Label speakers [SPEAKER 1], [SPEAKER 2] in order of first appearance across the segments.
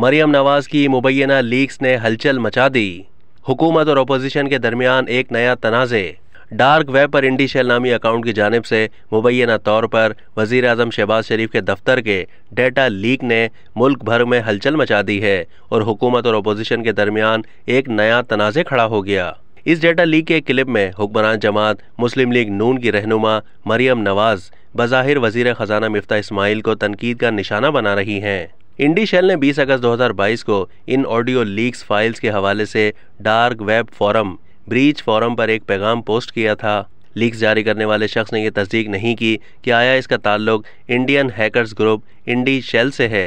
[SPEAKER 1] मरियम नवाज़ की मुबैना लीक्स ने हलचल मचा दी हुकूमत और अपोजिशन के दरमियान एक नया तनाज़े डार्क वेब पर इंडी शेल नामी अकाउंट की जानब से मुबैना तौर पर वज़ी अजम शहबाज शरीफ के दफ्तर के डेटा लीक ने मुल्क भर में हलचल मचा दी है और हुकूमत और अपोजिशन के दरमियान एक नया तनाज़े खड़ा हो गया इस डेटा लीक के क्लिप में हुक्मरान जमात मुस्लिम लीग नून की रहनुमा मरियम नवाज़ बज़ाहिर वजीर ख़जाना मफ्ता इसमाइल को तनकीद का निशाना बना रही हैं इंडी शेल ने 20 अगस्त 2022 को इन ऑडियो लीक्स फाइल्स के हवाले से dark web forum breach forum पर एक पैगाम पोस्ट किया था लीक्स जारी करने वाले शख्स ने यह तस्दीक नहीं की कि आया इसका ताल्लुक Indian hackers group Indishell से है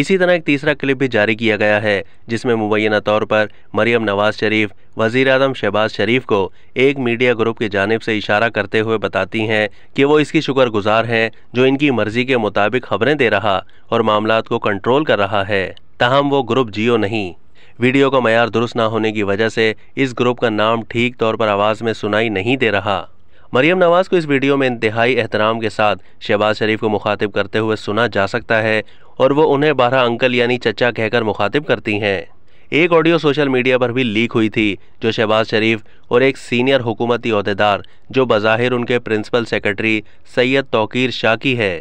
[SPEAKER 1] इसी तरह एक तीसरा क्लिप भी जारी किया गया है जिसमें मुबैना तौर पर मरियम नवाज शरीफ वजीर अजम शहबाज शरीफ को एक मीडिया ग्रुप की जानब से इशारा करते हुए बताती हैं कि वो इसकी शुक्रगुजार हैं जो इनकी मर्जी के मुताबिक खबरें दे रहा और मामला को कंट्रोल कर रहा है तहम वो ग्रुप जियो नहीं वीडियो का मैार दुरुस्त ना होने की वजह से इस ग्रुप का नाम ठीक तौर पर आवाज़ में सुनाई नहीं दे रहा मरियम नवाज़ को इस वीडियो में इंतहाई एहतराम के साथ शहबाज शरीफ को मुखातिब करते हुए सुना जा सकता है और वो उन्हें बारह अंकल यानी चचा कहकर मुखातिब करती हैं एक ऑडियो सोशल मीडिया पर भी लीक हुई थी जो शहबाज शरीफ और एक सीनियर हुकूमती अहदेदार जो बज़ाहिर उनके प्रिंसिपल सेक्रेटरी सैयद तोकीर शाह की है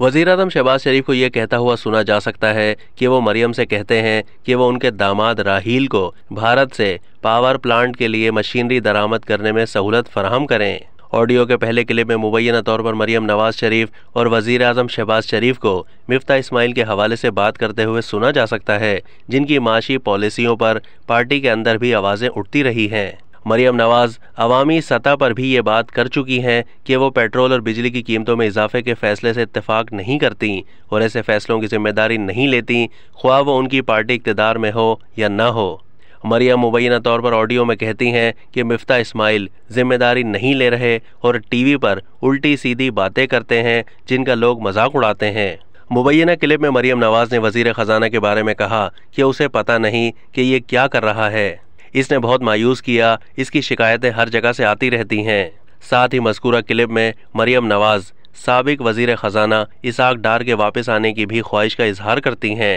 [SPEAKER 1] वजीर अजम शहबाज शरीफ को यह कहता हुआ सुना जा सकता है कि वो मरियम से कहते हैं कि वो उनके दामाद राहील को भारत से पावर प्लांट के लिए मशीनरी दरामद करने में सहूलत फराहम करें ऑडियो के पहले क्लिप में मुबैना तौर पर मरियम नवाज शरीफ और वजीर अजम शहबाज शरीफ को मिफ्ता इस्माइल के हवाले से बात करते हुए सुना जा सकता है जिनकी माशी पॉलिसियों पर पार्टी के अंदर भी आवाज़ें उठती रही हैं मरियम नवाज अवामी सतह पर भी ये बात कर चुकी हैं कि वो पेट्रोल और बिजली की कीमतों में इजाफे के फैसले से इतफाक नहीं करती और ऐसे फैसलों की जिम्मेदारी नहीं लेती ख्वाह वो उनकी पार्टी इकतदार में हो या ना हो मरियम मुबैना तौर पर ऑडियो में कहती हैं कि मिफ्ता इस्माइल जिम्मेदारी नहीं ले रहे और टीवी पर उल्टी सीधी बातें करते हैं जिनका लोग मजाक उड़ाते हैं मुबैना क्लिप में मरियम नवाज़ ने वजीर ख़जाना के बारे में कहा कि उसे पता नहीं कि ये क्या कर रहा है इसने बहुत मायूस किया इसकी शिकायतें हर जगह से आती रहती हैं साथ ही मस्कूरा क्लिप में मरियम नवाज़ सबक वजीर ख़जाना इसाक डार के वापस आने की भी ख्वाहिश का इजहार करती हैं